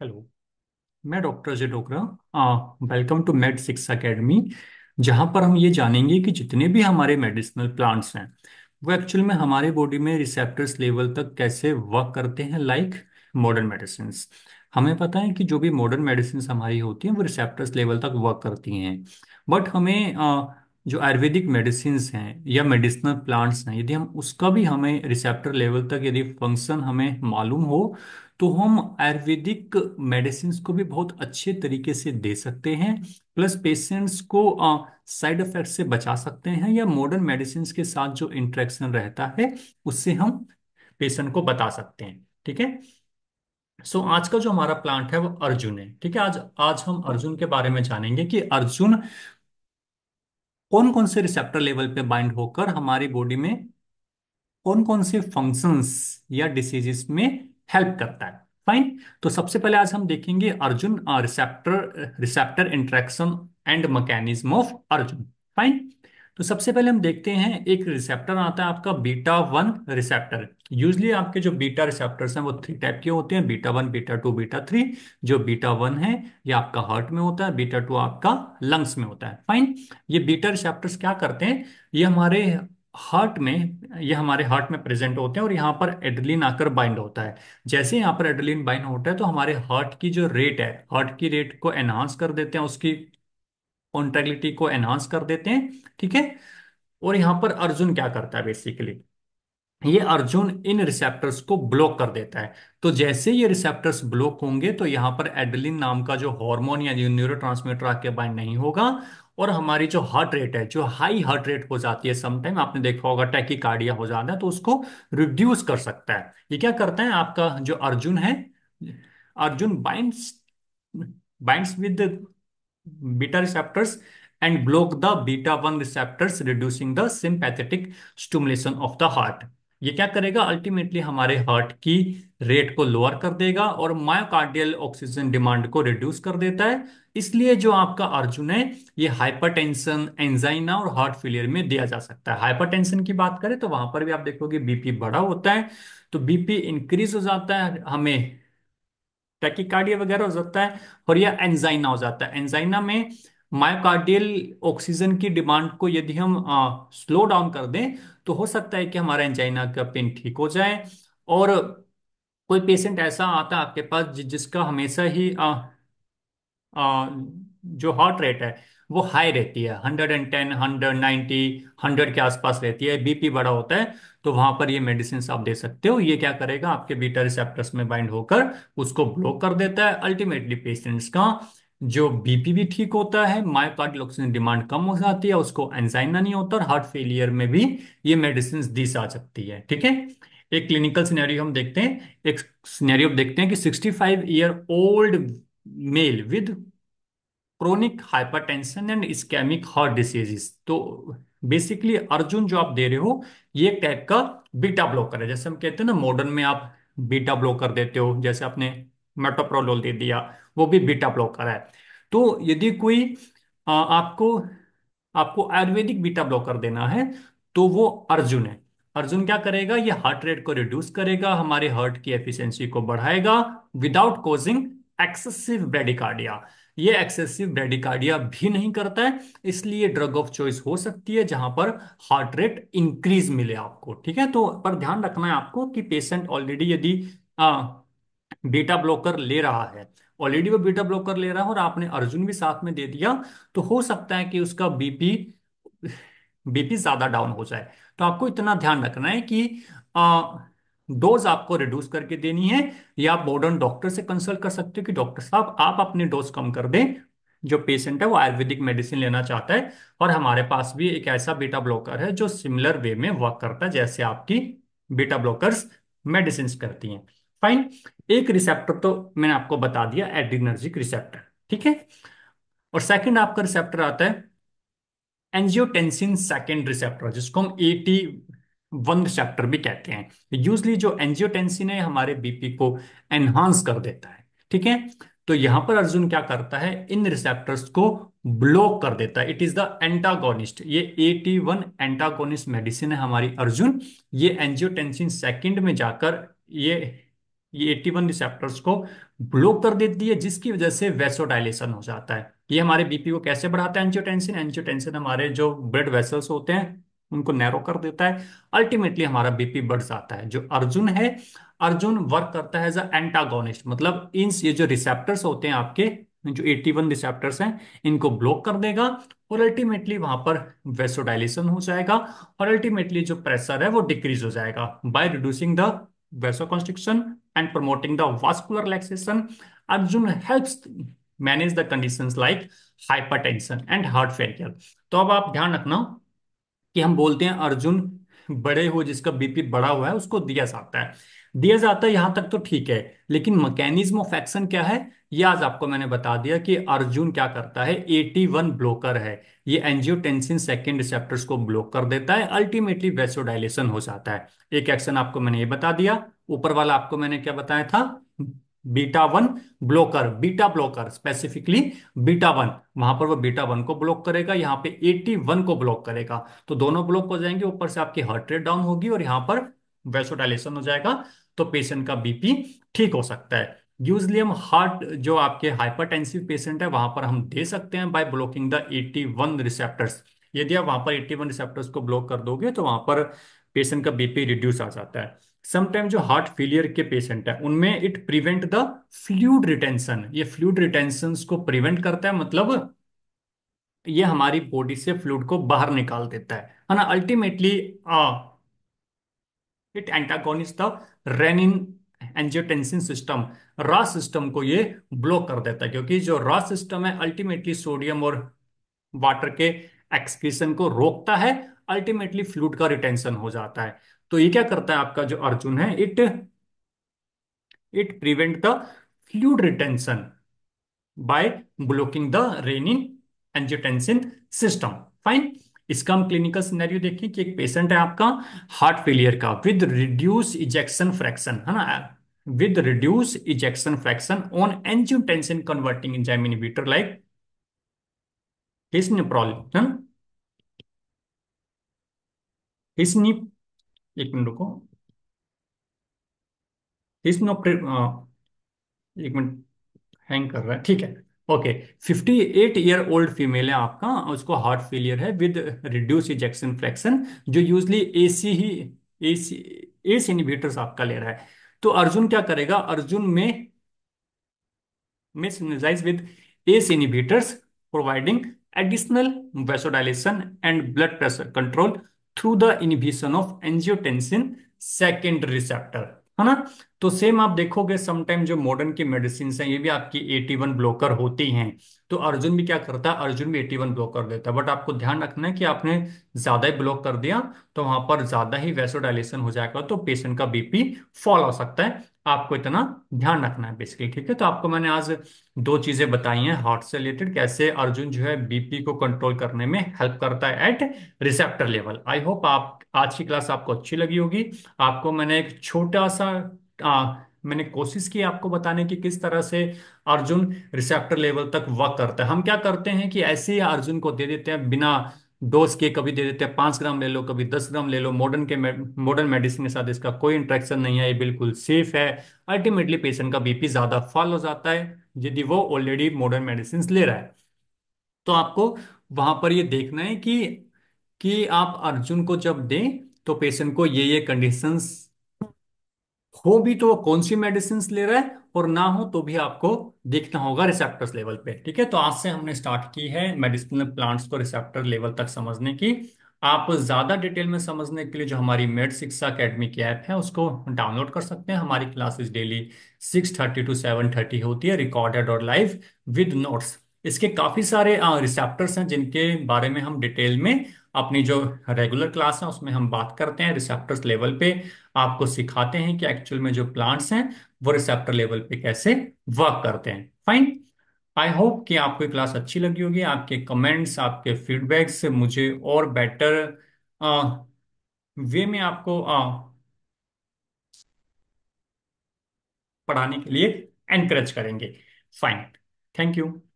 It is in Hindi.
हेलो मैं doctor Ajay Dokra welcome to Med Six Academy जहां पर हम ये जानेंगे कि जितने भी हमारे मेडिसिनल प्लांट्स हैं वो एक्चुअल में हमारे बॉडी में रिसेप्टर्स लेवल तक कैसे वर्क करते हैं लाइक मॉडर्न मेडिसिन हमें पता है कि जो भी मॉडर्न मेडिसिन हमारी होती हैं वो रिसेप्टर्स लेवल तक वर्क करती हैं बट हमें आ, जो आयुर्वेदिक मेडिसिन हैं या मेडिसिनल प्लांट्स हैं यदि हम उसका भी हमें रिसेप्टर लेवल तक यदि फंक्शन हमें मालूम हो तो हम आयुर्वेदिक मेडिसिन को भी बहुत अच्छे तरीके से दे सकते हैं प्लस पेशेंट्स को साइड इफेक्ट से बचा सकते हैं या मॉडर्न मेडिसिन के साथ जो इंट्रैक्शन रहता है उससे हम पेशेंट को बता सकते हैं ठीक है सो so, आज का जो हमारा प्लांट है वो अर्जुन है ठीक है आज आज हम अर्जुन के बारे में जानेंगे कि अर्जुन कौन कौन से रिसेप्टर लेवल पे बाइंड होकर हमारी बॉडी में कौन कौन से फंक्शंस या डिसीजेस में हेल्प करता है फाइन तो सबसे पहले आज हम देखेंगे Arjun receptor receptor interaction and mechanism of Arjun fine तो सबसे पहले हम देखते हैं एक रिसेप्टर आता है आपका बीटा वन रिसेप्टर यूजली आपके जो बीटा रिसेप्टर्स हैं वो थ्री टाइप के होते हैं beta one beta two beta three जो बीटा वन है ये आपका हार्ट में होता है बीटा टू आपका लंग्स में होता है फाइन ये बीटा रिसेप्टर्स क्या करते हैं ये हमारे हार्ट में ये हमारे हार्ट में प्रेजेंट होते हैं और यहाँ पर एडलिन आकर बाइंड होता है जैसे यहाँ पर एडलिन बाइंड होता है तो हमारे हार्ट की जो रेट है हार्ट की रेट को एनहांस कर देते हैं उसकी कॉन्ट्रैक्टिलिटी को एनहांस कर देते हैं ठीक है और यहाँ पर अर्जुन क्या करता है बेसिकली ये अर्जुन इन रिसेप्टर्स को ब्लॉक कर देता है तो जैसे ये रिसेप्टर्स ब्लॉक होंगे तो यहां पर एडलिन नाम का जो हार्मोन या जो ट्रांसमीटर आके बाइंड नहीं होगा और हमारी जो हार्ट रेट है जो हाई हार्ट रेट हो जाती है समटाइम आपने देखा होगा टैकीकार्डिया हो जाता है तो उसको रिड्यूस कर सकता है ये क्या करता है आपका जो अर्जुन है Arjun binds binds with beta receptors and block the beta one receptors reducing the sympathetic stimulation of the heart ये क्या करेगा अल्टीमेटली हमारे हार्ट की रेट को लोअर कर देगा और मायोकार्डियल ऑक्सीजन डिमांड को रिड्यूस कर देता है इसलिए जो आपका अर्जुन है ये हाइपरटेंशन एंजाइना और हार्ट फेलियर में दिया जा सकता है हाइपरटेंशन की बात करें तो वहां पर भी आप देखोगे बीपी बढ़ा होता है तो बीपी इंक्रीज हो जाता है हमें टैकिकार्डिया वगैरह हो जाता है और यह एंजाइना हो जाता है एंजाइना में मायोकार्डियल ऑक्सीजन की डिमांड को यदि हम स्लो डाउन कर दें तो हो सकता है कि हमारा एंजाइना का पेन ठीक हो जाए और कोई पेशेंट ऐसा आता है आपके पास जि, जिसका हमेशा ही आ, आ, जो हार्ट रेट है वो हाई रहती है hundred and ten hundred ninety hundred के आसपास रहती है बीपी बड़ा होता है तो वहां पर ये मेडिसिन आप दे सकते हो ये क्या करेगा आपके बीटा रिसेप्टर्स में बाइंड होकर उसको ब्लॉक कर देता है अल्टीमेटली पेशेंट्स का जो बीपी भी ठीक होता है मायोकार्डियल ऑक्सीजन डिमांड कम हो जाती है उसको एंजाइना नहीं होता और हार्ट फेलियर में भी ये मेडिसिन दी जा सकती है ठीक है एक क्लिनिकल सिनेरियो हम देखते हैं एक सिनेरियो देखते हैं कि 65 year old male with chronic hypertension and ischaemic heart diseases तो बेसिकली अर्जुन जो आप दे रहे हो ये टाइप का बीटा ब्लॉकर है जैसे हम कहते हैं ना मॉडर्न में आप बीटा ब्लॉकर देते हो जैसे आपने मेटोप्रोलोल दे दिया वो भी बीटा ब्लॉकर है तो यदि कोई आ, आपको आपको आयुर्वेदिक बीटा ब्लॉकर देना है तो वो अर्जुन है अर्जुन क्या करेगा ये हार्ट रेट को रिड्यूस करेगा हमारे हार्ट की एफिशिएंसी को बढ़ाएगा विदाउट कॉजिंग एक्सेसिव ब्रेडिकार्डिया ये एक्सेसिव ब्रेडिकार्डिया भी नहीं करता है इसलिए ड्रग ऑफ चॉइस हो सकती है जहां पर हार्ट रेट इंक्रीज मिले आपको ठीक है तो पर ध्यान रखना है आपको कि पेशेंट ऑलरेडी यदि बीटा ब्लॉकर ले रहा है ऑलरेडी वो बीटा ब्लॉकर ले रहा है और आपने अर्जुन भी साथ में दे दिया तो हो सकता है कि उसका बीपी बीपी ज्यादा डाउन हो जाए तो आपको इतना ध्यान रखना है कि आ, डोज आपको रिड्यूस करके देनी है या आप मॉडर्न डॉक्टर से कंसल्ट कर सकते हो कि डॉक्टर साहब आप अपने डोज कम कर दें जो पेशेंट है वो आयुर्वेदिक मेडिसिन लेना चाहता है और हमारे पास भी एक ऐसा बीटा ब्लॉकर है जो सिमिलर वे में वर्क करता है जैसे आपकी बीटा ब्लॉकर्स मेडिसिन करती हैं फाइन एक रिसेप्टर तो मैंने आपको बता दिया एडिनर्जिक रिसेप्टर ठीक है और सेकंड आपका रिसेप्टर आता है एंजियोटेंसिन सेकेंड रिसेप्टर जिसको हम ए टी वन रिसेप्टर भी कहते हैं यूजली जो एंजियोटेंसिन है हमारे बीपी को एनहांस कर देता है ठीक है तो यहां पर अर्जुन क्या करता है इन रिसेप्टर्स को ब्लॉक कर देता है इट इज द एंटागोनिस्ट ये A T one antagonist medicine है हमारी अर्जुन ये एंजियोटेंसिन सेकेंड में जाकर ये ये एट्टी वन रिसेप्टर्स को ब्लॉक कर देती है जिसकी वजह से वेसोडाइलेशन हो जाता है ये हमारे बीपी को कैसे बढ़ाता है एंजियोटेंसिन एंजियोटेंसिन हमारे जो ब्लड वेसल्स होते हैं उनको नैरो कर देता है अल्टीमेटली हमारा बीपी बढ़ जाता है जो अर्जुन है अर्जुन वर्क करता है एज अ एंटागोनिस्ट मतलब इन ये जो रिसेप्टर्स होते हैं आपके जो 81 रिसेप्टर्स हैं इनको ब्लॉक कर देगा और अल्टीमेटली वहां पर वेसोडाइलेशन हो जाएगा और अल्टीमेटली जो प्रेशर है वो डिक्रीज हो जाएगा by reducing the vasoconstriction and promoting the vascular relaxation. Arjun helps manage the conditions like hypertension and heart failure. तो अब आप ध्यान रखना कि हम बोलते हैं अर्जुन बड़े हो जिसका बीपी बढ़ा हुआ है उसको दिया जाता है दिया जाता है यहां तक तो ठीक है लेकिन मैकेनिज्म ऑफ एक्शन क्या है यह आज आपको मैंने बता दिया कि अर्जुन क्या करता है वन ब्लॉकर है ये एंजियोटेंसिन सेकेंड रिसेप्टर्स को ब्लॉक कर देता है अल्टीमेटली वेसोडाइलेशन हो जाता है एक एक्शन आपको मैंने ये बता दिया ऊपर वाला आपको मैंने क्या बताया था beta one blocker beta blocker specifically beta one वहां पर वो बीटा वन को ब्लॉक करेगा यहाँ पे एटी वन को ब्लॉक करेगा तो दोनों ब्लॉक हो जाएंगे ऊपर से आपकी हार्ट रेट डाउन होगी और यहां पर वेसोडाइलेशन हो जाएगा तो पेशेंट का बीपी ठीक हो सकता है यूजली हम हार्ट जो आपके हाइपरटेंसिव पेशेंट है वहां पर हम दे सकते हैं by blocking the 81 one receptors यदि आप वहां पर एट्टी वन रिसेप्टर्स को ब्लॉक कर दोगे तो वहां पर पेशेंट का बीपी रिड्यूस आ जाता है समटाइम जो हार्ट फेलियर के पेशेंट है उनमें it prevent the fluid retention ये फ्लूड रिटेंशन को प्रिवेंट करता है मतलब ये हमारी बॉडी से फ्लूड को बाहर निकाल देता है ना ultimately it antagonist the renin angiotensin system RAAS system को ये ब्लॉक कर देता है क्योंकि जो रॉ सिस्टम है अल्टीमेटली सोडियम और वाटर के एक्सक्रीशन को रोकता है अल्टीमेटली फ्लूड का रिटेंशन हो जाता है तो ये क्या करता है आपका जो अर्जुन है it it prevent the fluid retention by blocking the renin angiotensin system fine इसका हम क्लिनिकल सिनेरियो देखें कि एक पेशेंट है आपका हार्ट फेलियर का विद रिड्यूस इजेक्शन फ्रैक्शन है ना with reduce ejection fraction on angiotensin converting enzyme inhibitor like हिस्न है हिस्नी एक मिनट रुको हिस्नो एक मिनट हैंग कर रहा है ठीक है okay fifty eight year old female है आपका उसको हार्ट फेलियर है विद रिड्यूस इजेक्शन फ्रैक्शन जो यूजली एसी ही सी एस इनिबिटर्स आपका ले रहा है तो अर्जुन क्या करेगा अर्जुन में में with ACE inhibitors providing additional vasodilation and blood pressure control through the inhibition of angiotensin second receptor है ना तो सेम आप देखोगे समटाइम जो मॉडर्न की मेडिसिन है ये भी आपकी एटी वन ब्लॉकर होती हैं तो अर्जुन भी क्या करता है अर्जुन भी एटी वन ब्लॉक देता है बट आपको ध्यान रखना है कि आपने ज्यादा ही ब्लॉक कर दिया तो वहां पर ज्यादा ही वैसोडाइलेशन हो जाएगा तो पेशेंट का बीपी फॉल हो सकता है आपको इतना ध्यान रखना है बेसिकली ठीक है तो आपको मैंने आज दो चीजें बताई हैं हार्ट से रिलेटेड कैसे अर्जुन जो है बीपी को कंट्रोल करने में हेल्प करता है AT receptor level I hope आप आज की क्लास आपको अच्छी लगी होगी आपको मैंने एक छोटा सा आ, मैंने कोशिश की आपको बताने की किस तरह से अर्जुन रिसेप्टर लेवल तक वर्क करता है हम क्या करते हैं कि ऐसे ही अर्जुन को दे देते हैं बिना डोज के कभी दे देते हैं पांच ग्राम ले लो कभी दस ग्राम ले लो मॉडर्न के मॉडर्न मेडिसिन के साथ इसका कोई इंट्रैक्शन नहीं है ये बिल्कुल सेफ है अल्टीमेटली पेशेंट का बीपी ज्यादा फॉल हो जाता है यदि वो ऑलरेडी मॉडर्न मेडिसिन ले रहा है तो आपको वहां पर ये देखना है कि कि आप अर्जुन को जब दें तो पेशेंट को ये ये कंडीशंस हो भी तो वो कौन सी मेडिसिन ले रहा है और ना हो तो भी आपको देखना होगा रिसेप्टर्स लेवल पे ठीक है तो आज से हमने स्टार्ट की है मेडिसिनल प्लांट्स को रिसेप्टर लेवल तक समझने की आप ज्यादा डिटेल में समझने के लिए जो हमारी मेड शिक्षा अकेडमी की ऐप है उसको डाउनलोड कर सकते हैं हमारी classes daily six thirty to seven thirty होती है रिकॉर्डेड और लाइव विद नोट्स इसके काफी सारे रिसेप्टर्स हैं जिनके बारे में हम डिटेल में अपनी जो रेगुलर क्लास है उसमें हम बात करते हैं रिसेप्टर्स लेवल पे आपको सिखाते हैं कि एक्चुअल में जो प्लांट्स हैं वो रिसेप्टर लेवल पे कैसे वर्क करते हैं फाइन आई होप कि आपको क्लास अच्छी लगी होगी आपके कमेंट्स आपके फीडबैक्स मुझे और बेटर वे में आपको आ, पढ़ाने के लिए एनकरेज करेंगे फाइन थैंक यू